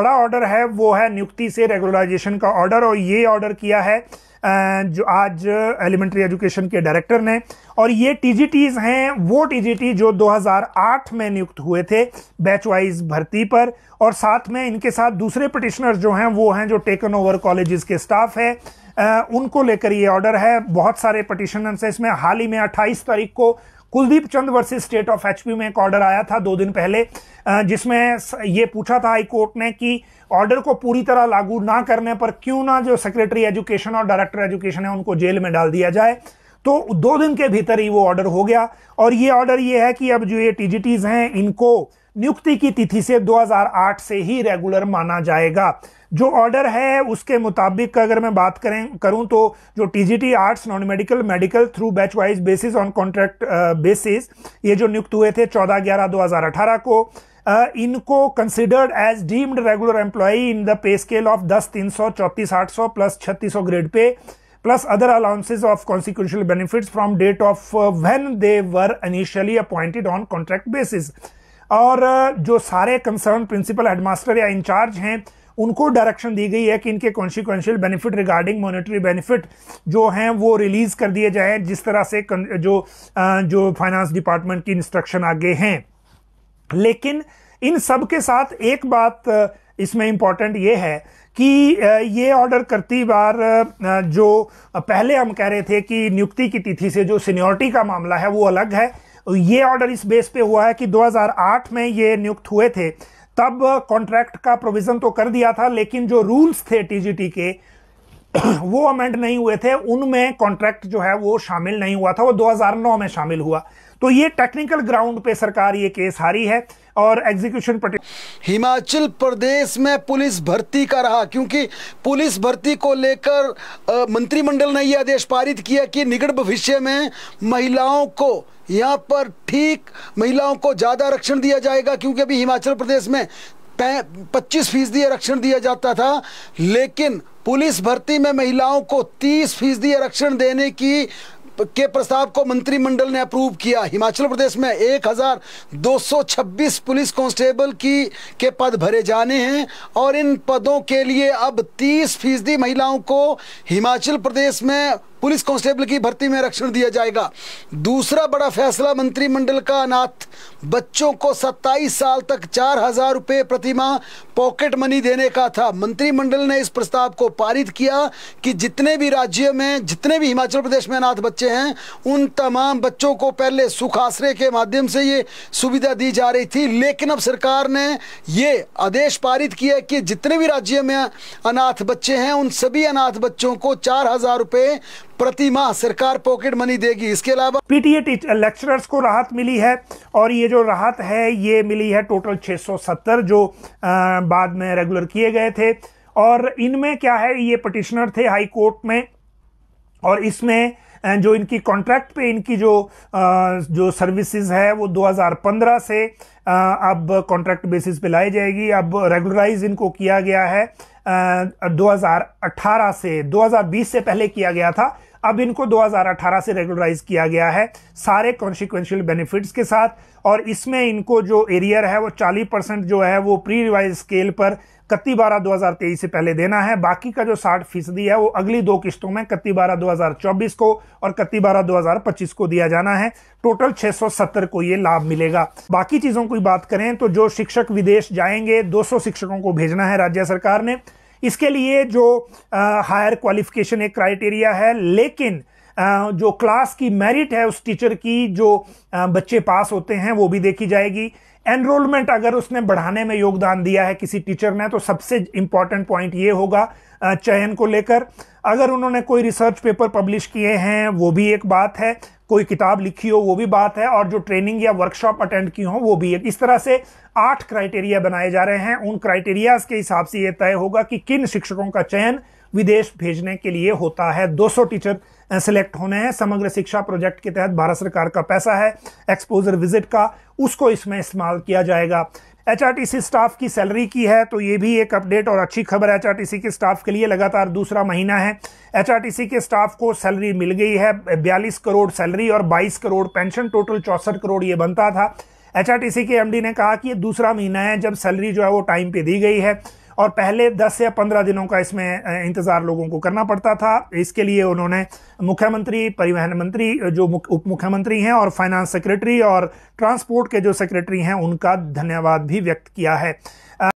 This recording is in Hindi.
बड़ा ऑर्डर है वो है नियुक्ति से रेगुलराइजेशन का ऑर्डर और ये ऑर्डर किया है जो आज एलिमेंट्री एजुकेशन के डायरेक्टर ने और ये टीजीटीज हैं वो टीजीटी जो 2008 में नियुक्त हुए थे बैच वाइज भर्ती पर और साथ में इनके साथ दूसरे पटिशनर्स जो हैं वो हैं जो टेकन ओवर कॉलेजेस के स्टाफ है उनको लेकर ये ऑर्डर है बहुत सारे पटिशनर्स हैं इसमें हाल ही में 28 तारीख को Kuldeep Chand versus state of HP में एक ऑर्डर आया था दो दिन पहले जिसमें ये पूछा था हाई कोर्ट ने कि ऑर्डर को पूरी तरह लागू ना करने पर क्यों ना जो सेक्रेटरी एजुकेशन और डायरेक्टर एजुकेशन है उनको जेल में डाल दिया जाए तो दो दिन के भीतर ही वो ऑर्डर हो गया और ये ऑर्डर ये है कि अब जो ये टीजीटीज हैं इनको नियुक्ति की तिथि से 2008 से ही रेगुलर माना जाएगा जो ऑर्डर है उसके मुताबिक अगर मैं बात करें करूं तो जो TGT arts non medical medical through batch wise basis on contract basis ये जो नियुक्त हुए थे 14 ग्यारह 2018 को uh, इनको considered as deemed regular employ in the pay scale of दस तीन सौ चौंतीस आठ सौ प्लस छत्तीस सौ grade pay plus other allowances of consequential benefits from date of when they were initially appointed on contract basis और जो सारे कंसर्न प्रिंसिपल हेडमास्टर या इंचार्ज हैं उनको डायरेक्शन दी गई है कि इनके consequential benefit regarding monetary benefit जो हैं वो रिलीज कर दिए जाए जिस तरह से जो जो फाइनेंस डिपार्टमेंट की इंस्ट्रक्शन आगे हैं लेकिन इन सब के साथ एक बात इसमें इम्पॉर्टेंट ये है कि ये ऑर्डर करती बार जो पहले हम कह रहे थे कि नियुक्ति की तिथि से जो सीनियोरिटी का मामला है वो अलग है ये ऑर्डर इस बेस पे हुआ है कि 2008 में ये नियुक्त हुए थे तब कॉन्ट्रैक्ट का प्रोविजन तो कर दिया था लेकिन जो रूल्स थे टीजीटी के वो अमेंड नहीं हुए थे उनमें कॉन्ट्रैक्ट जो है वो शामिल नहीं हुआ था वो 2009 में शामिल हुआ तो ये टेक्निकल ग्राउंड पे सरकार ये केस हारी है और एग्जीक्यूशन पटेल हिमाचल प्रदेश में पुलिस भर्ती का रहा क्योंकि पुलिस भर्ती को लेकर मंत्रिमंडल ने यह आदेश पारित किया कि निकट भविष्य में महिलाओं को यहाँ पर ठीक महिलाओं को ज़्यादा आरक्षण दिया जाएगा क्योंकि अभी हिमाचल प्रदेश में पच्चीस फीसदी आरक्षण दिया जाता था लेकिन पुलिस भर्ती में महिलाओं को तीस फीसदी आरक्षण देने की तो के प्रस्ताव को मंत्रिमंडल ने अप्रूव किया हिमाचल प्रदेश में 1226 पुलिस कांस्टेबल की के पद भरे जाने हैं और इन पदों के लिए अब 30 फीसदी महिलाओं को हिमाचल प्रदेश में पुलिस कांस्टेबल की भर्ती में आरक्षण दिया जाएगा दूसरा बड़ा फैसला मंत्रिमंडल का अनाथ बच्चों को 27 साल तक चार हजार रुपये प्रतिमाह पॉकेट मनी देने का था मंत्रिमंडल ने इस प्रस्ताव को पारित किया कि जितने भी राज्य में जितने भी हिमाचल प्रदेश में अनाथ बच्चे हैं उन तमाम बच्चों को पहले सुख आश्रय के माध्यम से ये सुविधा दी जा रही थी लेकिन अब सरकार ने ये आदेश पारित किया कि जितने भी राज्य में अनाथ बच्चे हैं उन सभी अनाथ बच्चों को चार हजार रुपये प्रति माह सरकार पॉकेट मनी देगी इसके अलावा पीटीए लेक्चरर्स को राहत मिली है और ये जो राहत है ये मिली है टोटल 670 जो आ, बाद में रेगुलर किए गए थे और इनमें क्या है ये पटिशनर थे हाई कोर्ट में और इसमें जो इनकी कॉन्ट्रैक्ट पे इनकी जो जो सर्विसेज है वो 2015 से अब कॉन्ट्रैक्ट बेसिस पे लाई जाएगी अब रेगुलराइज इनको किया गया है 2018 से 2020 से पहले किया गया था अब इनको 2018 से रेगुलराइज किया गया है सारे कॉन्सिक्वेंशियल बेनिफिट्स के साथ और इसमें इनको जो एरियर है वो 40 परसेंट जो है वो प्री रिवाइज स्केल पर कत्ती बारह दो से पहले देना है बाकी का जो 60 फीसदी है वो अगली दो किस्तों में कत्ती बारह दो को और कत्ती बारह दो को दिया जाना है टोटल 670 को ये लाभ मिलेगा बाकी चीज़ों की बात करें तो जो शिक्षक विदेश जाएंगे 200 शिक्षकों को भेजना है राज्य सरकार ने इसके लिए जो हायर क्वालिफिकेशन एक क्राइटेरिया है लेकिन जो क्लास की मेरिट है उस टीचर की जो बच्चे पास होते हैं वो भी देखी जाएगी एनरोलमेंट अगर उसने बढ़ाने में योगदान दिया है किसी टीचर ने तो सबसे इंपॉर्टेंट पॉइंट ये होगा चयन को लेकर अगर उन्होंने कोई रिसर्च पेपर पब्लिश किए हैं वो भी एक बात है कोई किताब लिखी हो वो भी बात है और जो ट्रेनिंग या वर्कशॉप अटेंड की हो वो भी एक इस तरह से आठ क्राइटेरिया बनाए जा रहे हैं उन क्राइटेरियाज के हिसाब से ये तय होगा कि किन शिक्षकों का चयन विदेश भेजने के लिए होता है 200 टीचर सेलेक्ट होने हैं समग्र शिक्षा प्रोजेक्ट के तहत भारत सरकार का पैसा है एक्सपोजर विजिट का उसको इसमें इस्तेमाल किया जाएगा एचआरटीसी स्टाफ की सैलरी की है तो ये भी एक अपडेट और अच्छी खबर है एचआरटीसी के स्टाफ के लिए लगातार दूसरा महीना है एचआरटीसी के स्टाफ को सैलरी मिल गई है बयालीस करोड़ सैलरी और बाईस करोड़ पेंशन टोटल चौंसठ करोड़ ये बनता था एचआरटीसी के एमडी ने कहा कि ये दूसरा महीना है जब सैलरी जो है वो टाइम पे दी गई है और पहले 10 या 15 दिनों का इसमें इंतज़ार लोगों को करना पड़ता था इसके लिए उन्होंने मुख्यमंत्री परिवहन मंत्री जो उप मुख्यमंत्री हैं और फाइनेंस सेक्रेटरी और ट्रांसपोर्ट के जो सेक्रेटरी हैं उनका धन्यवाद भी व्यक्त किया है